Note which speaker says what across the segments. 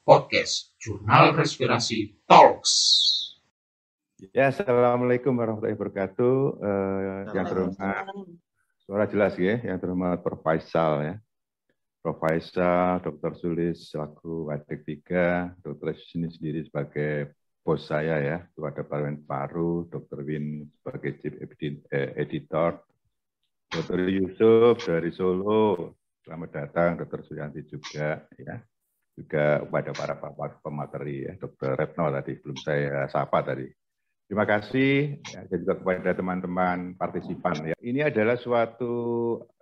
Speaker 1: Podcast Jurnal Respirasi Talks. Ya, assalamualaikum warahmatullahi wabarakatuh. Uh, yang terhormat, suara jelas ya, yang terhormat Prof. Faisal ya. Prof. Faisal, Dr. Sulis selaku adik tiga, Dr. Sini sendiri sebagai bos saya ya, kepada ada Parwen Paru, Dr. Win sebagai chief eh, editor, Dr. Yusuf dari Solo, selamat datang, Dr. Suyanti juga ya, juga kepada para pemateri ya, Dr. Retno tadi belum saya sapa tadi. Terima kasih ya, dan juga kepada teman-teman partisipan ya. Ini adalah suatu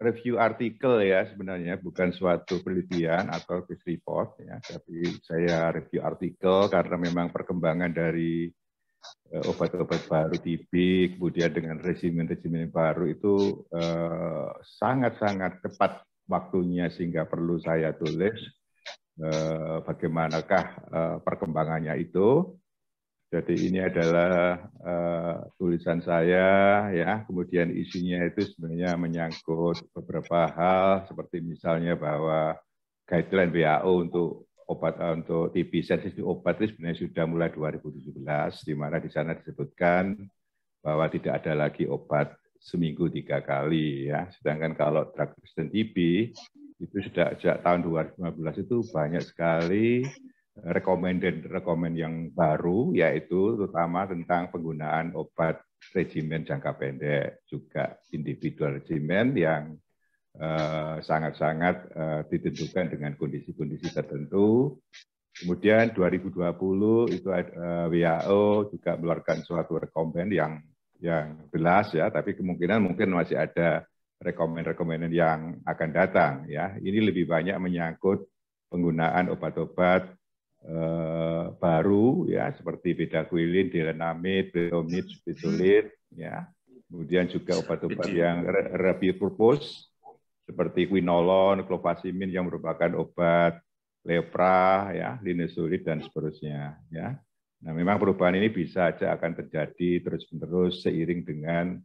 Speaker 1: review artikel ya sebenarnya bukan suatu penelitian atau case report ya, tapi saya review artikel karena memang perkembangan dari eh, obat-obat baru TB kemudian dengan resimen-resimen baru itu eh, sangat-sangat eh, tepat waktunya sehingga perlu saya tulis eh, bagaimanakah eh, perkembangannya itu jadi ini adalah uh, tulisan saya ya, kemudian isinya itu sebenarnya menyangkut beberapa hal seperti misalnya bahwa guideline WHO untuk obat uh, untuk TB sensitif obat itu sebenarnya sudah mulai 2017 di mana di sana disebutkan bahwa tidak ada lagi obat seminggu tiga kali ya. Sedangkan kalau drug resistant TB itu sudah sejak tahun 2015 itu banyak sekali recommended rekomend yang baru yaitu terutama tentang penggunaan obat regimen jangka pendek juga individual regimen yang eh, sangat-sangat uh, uh, ditentukan dengan kondisi-kondisi tertentu. Kemudian 2020 itu uh, eh, WHO juga mengeluarkan suatu rekomend yang yang jelas ya, tapi kemungkinan mungkin masih ada rekomend-rekomend yang akan datang ya. Ini lebih banyak menyangkut penggunaan obat-obat Eh, baru ya seperti bedaguilin, dilenamid, betomid, betolit ya. Kemudian juga obat-obat yang rabi purpose seperti quinolon, clofazimin yang merupakan obat lepra ya, linezolid dan seterusnya ya. Nah, memang perubahan ini bisa saja akan terjadi terus-menerus seiring dengan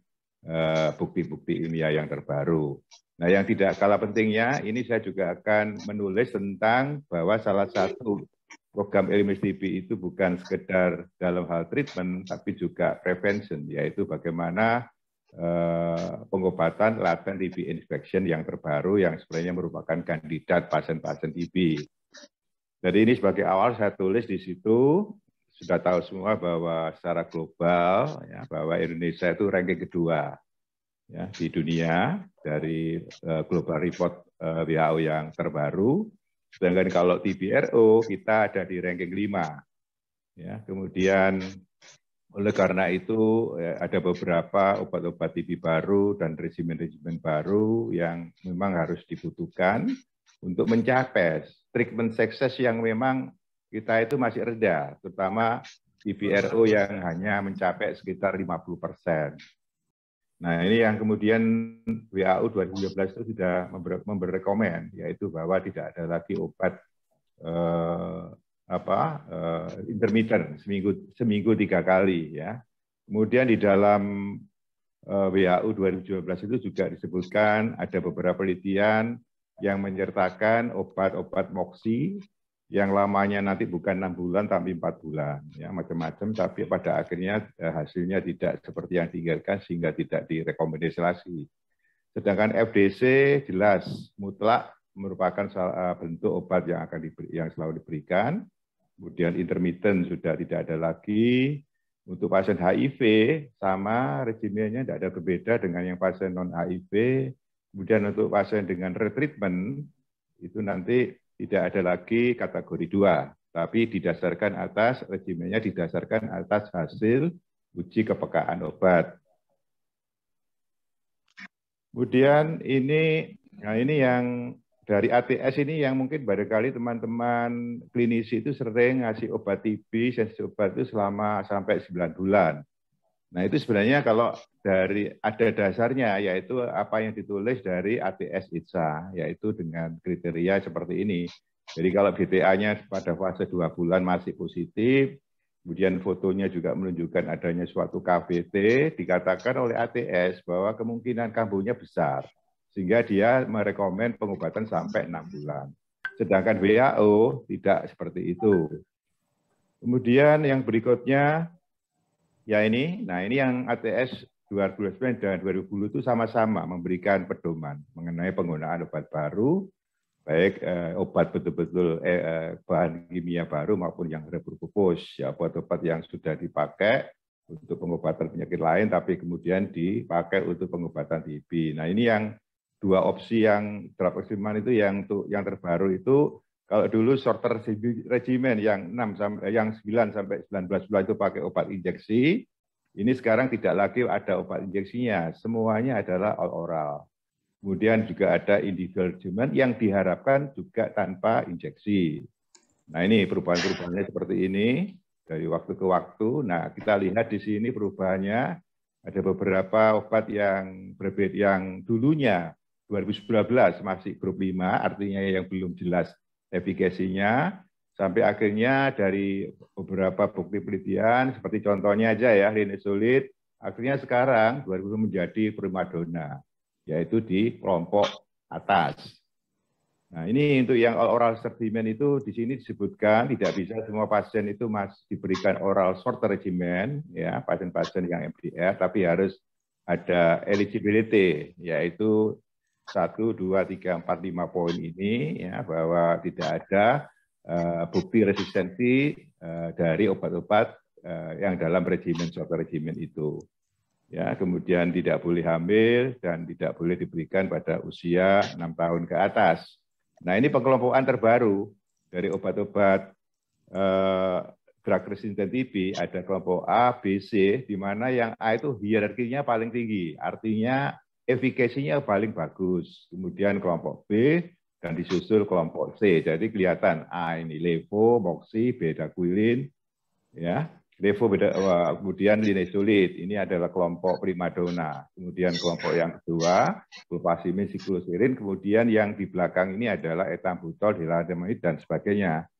Speaker 1: eh, bukti-bukti uh, ilmiah yang terbaru. Nah, yang tidak kalah pentingnya, ini saya juga akan menulis tentang bahwa salah satu program LMSDP TB itu bukan sekedar dalam hal treatment, tapi juga prevention, yaitu bagaimana eh, pengobatan laten TB infection yang terbaru yang sebenarnya merupakan kandidat pasien-pasien TB. Jadi ini sebagai awal saya tulis di situ sudah tahu semua bahwa secara global ya, bahwa Indonesia itu ranking kedua ya, di dunia dari uh, global report uh, eh, WHO yang terbaru Sedangkan kalau TBRO kita ada di ranking 5. Ya, kemudian oleh karena itu ya, ada beberapa obat-obat TB baru dan regimen-regimen baru yang memang harus dibutuhkan untuk mencapai treatment success yang memang kita itu masih rendah, terutama TBRO yang hanya mencapai sekitar 50 persen. Nah, ini yang kemudian WHO 2012 itu sudah member, memberrekomen yaitu bahwa tidak ada lagi obat eh, apa eh, intermittent seminggu seminggu tiga kali ya. Kemudian di dalam eh, WHO 2012 itu juga disebutkan ada beberapa penelitian yang menyertakan obat-obat moksi yang lamanya nanti bukan enam bulan tapi empat bulan ya macam-macam tapi pada akhirnya eh, hasilnya tidak seperti yang diinginkan sehingga tidak direkomendasi sedangkan FDC jelas mutlak merupakan eh, bentuk obat yang akan diberi, yang selalu diberikan kemudian intermittent sudah tidak ada lagi untuk pasien HIV sama regimennya tidak ada berbeda dengan yang pasien non HIV kemudian untuk pasien dengan retreatment itu nanti tidak ada lagi kategori dua, tapi didasarkan atas rezimnya didasarkan atas hasil uji kepekaan obat. Kemudian ini nah ini yang dari ATS ini yang mungkin barangkali teman-teman klinisi itu sering ngasih obat TB, sensi obat itu selama sampai 9 bulan. Nah, itu sebenarnya kalau dari ada dasarnya yaitu apa yang ditulis dari ATS ITSA yaitu dengan kriteria seperti ini. Jadi kalau BTA-nya pada fase dua bulan masih positif, kemudian fotonya juga menunjukkan adanya suatu KVT, dikatakan oleh ATS bahwa kemungkinan kambuhnya besar, sehingga dia merekomen pengobatan sampai enam bulan. Sedangkan WHO tidak seperti itu. Kemudian yang berikutnya ya ini, nah ini yang ATS 2009 dan 2010 itu sama-sama memberikan pedoman mengenai penggunaan obat baru, baik eh, obat betul-betul eh, eh bahan kimia baru maupun yang repurpose, ya obat-obat yang sudah dipakai untuk pengobatan penyakit lain, tapi kemudian dipakai untuk pengobatan TB. Nah ini yang dua opsi yang draft itu yang yang terbaru itu kalau dulu shorter regimen yang 6 eh, sampai yang 9 sampai 19 bulan itu pakai obat injeksi, ini sekarang tidak lagi ada obat injeksinya, semuanya adalah all oral. Kemudian juga ada individual regimen yang diharapkan juga tanpa injeksi. Nah ini perubahan-perubahannya seperti ini dari waktu ke waktu. Nah kita lihat di sini perubahannya ada beberapa obat yang berbeda yang dulunya 2019 masih grup 5 artinya yang belum jelas navigasinya, sampai akhirnya dari beberapa bukti penelitian, seperti contohnya aja ya, Rinesulit, akhirnya sekarang 2000 menjadi primadona, yaitu di kelompok atas. Nah, ini untuk yang oral regimen itu di sini disebutkan tidak bisa semua pasien itu masih diberikan oral short regimen ya, pasien-pasien yang MDR tapi harus ada eligibility yaitu satu, dua, tiga, empat, lima poin ini ya bahwa tidak ada uh, bukti resistensi uh, dari obat-obat uh, yang dalam regimen suatu regimen itu. Ya, kemudian tidak boleh hamil dan tidak boleh diberikan pada usia enam tahun ke atas. Nah, ini pengelompokan terbaru dari obat-obat eh, drug resistant TB ada kelompok A, B, C di mana yang A itu hierarkinya paling tinggi. Artinya efikasinya paling bagus. Kemudian kelompok B dan disusul kelompok C. Jadi kelihatan A ah, ini levo, beda kuilin, ya. Levo beda, kemudian linesulit, ini adalah kelompok primadona. Kemudian kelompok yang kedua, glupasimin, siklosirin, kemudian yang di belakang ini adalah etambutol, dilantamid, dan sebagainya.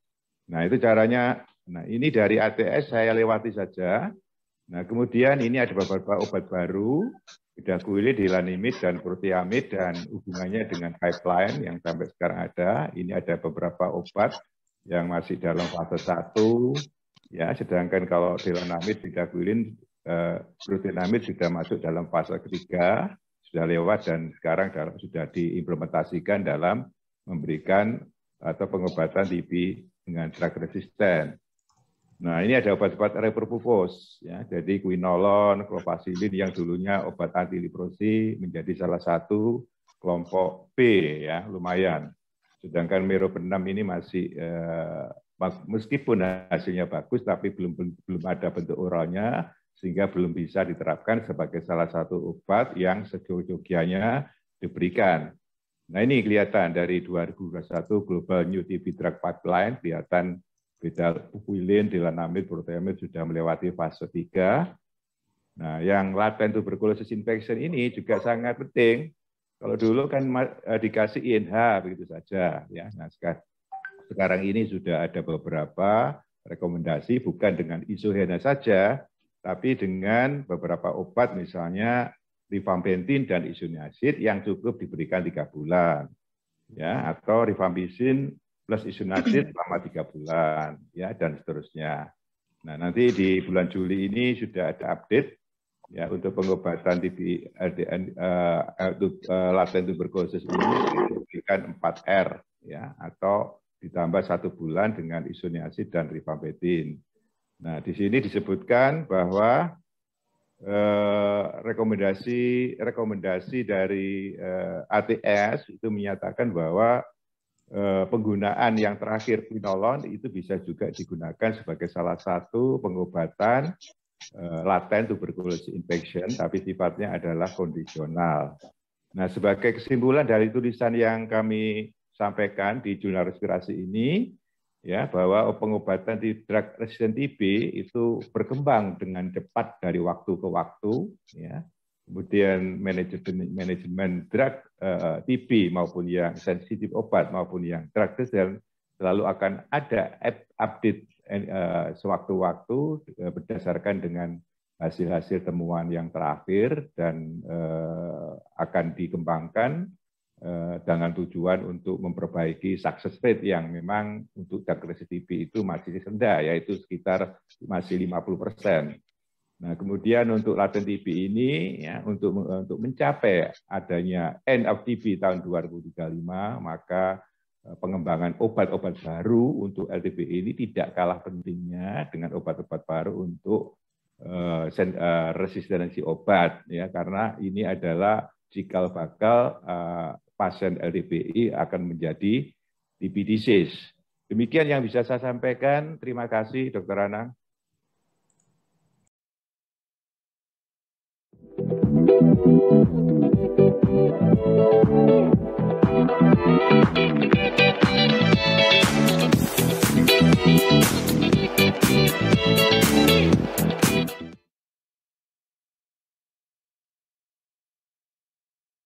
Speaker 1: Nah itu caranya, nah ini dari ATS saya lewati saja, Nah, kemudian ini ada beberapa obat baru, Bidaguile, dilanimid, dan proteamid, dan hubungannya dengan pipeline yang sampai sekarang ada. Ini ada beberapa obat yang masih dalam fase 1, ya, sedangkan kalau dilanimid, bidaguilin, eh, proteamid sudah masuk dalam fase ketiga, sudah lewat, dan sekarang sudah diimplementasikan dalam memberikan atau pengobatan TB dengan drug resistant. Nah, ini ada obat-obat repropufos, ya. jadi quinolon, klopasilin yang dulunya obat anti liprosi menjadi salah satu kelompok B, ya, lumayan. Sedangkan meropenam ini masih, eh, meskipun hasilnya bagus, tapi belum belum ada bentuk oralnya, sehingga belum bisa diterapkan sebagai salah satu obat yang sejogianya diberikan. Nah ini kelihatan dari 2021 Global New TB Drug Pipeline, kelihatan beta pukulin, dilanamid, proteamid sudah melewati fase 3. Nah, yang laten tuberculosis infection ini juga sangat penting. Kalau dulu kan eh, dikasih INH begitu saja, ya. Nah, sekarang ini sudah ada beberapa rekomendasi bukan dengan isohena saja, tapi dengan beberapa obat misalnya rifampentin dan isoniazid yang cukup diberikan tiga bulan, ya, atau rifampisin plus isu selama tiga bulan ya dan seterusnya. Nah nanti di bulan Juli ini sudah ada update ya untuk pengobatan TB RDN eh, uh, eh, uh, eh, laten tuberkulosis ini diberikan 4 R ya atau ditambah satu bulan dengan isoniazid dan rifampetin. Nah di sini disebutkan bahwa rekomendasi rekomendasi dari ATS itu menyatakan bahwa Eh, penggunaan yang terakhir pinolon itu bisa juga digunakan sebagai salah satu pengobatan eh, laten tuberculosis infection, tapi sifatnya adalah kondisional. Nah, sebagai kesimpulan dari tulisan yang kami sampaikan di jurnal respirasi ini, ya bahwa pengobatan di drug resistant TB itu berkembang dengan cepat dari waktu ke waktu, ya kemudian manajemen manajemen drug uh, eh, TB maupun yang sensitif obat maupun yang drug design selalu akan ada update uh, sewaktu-waktu uh, berdasarkan dengan hasil-hasil temuan yang terakhir dan uh, akan dikembangkan uh, dengan tujuan untuk memperbaiki success rate yang memang untuk drug TB itu masih rendah yaitu sekitar masih 50 persen Nah, kemudian untuk laten TB ini ya untuk untuk mencapai adanya end of TB tahun 2035, maka eh, pengembangan obat-obat baru untuk LTB ini tidak kalah pentingnya dengan obat-obat baru untuk uh, resistensi obat ya karena ini adalah cikal bakal uh, pasien LTBI akan menjadi TB disease. Demikian yang bisa saya sampaikan. Terima kasih Dr. Anang. Thank you.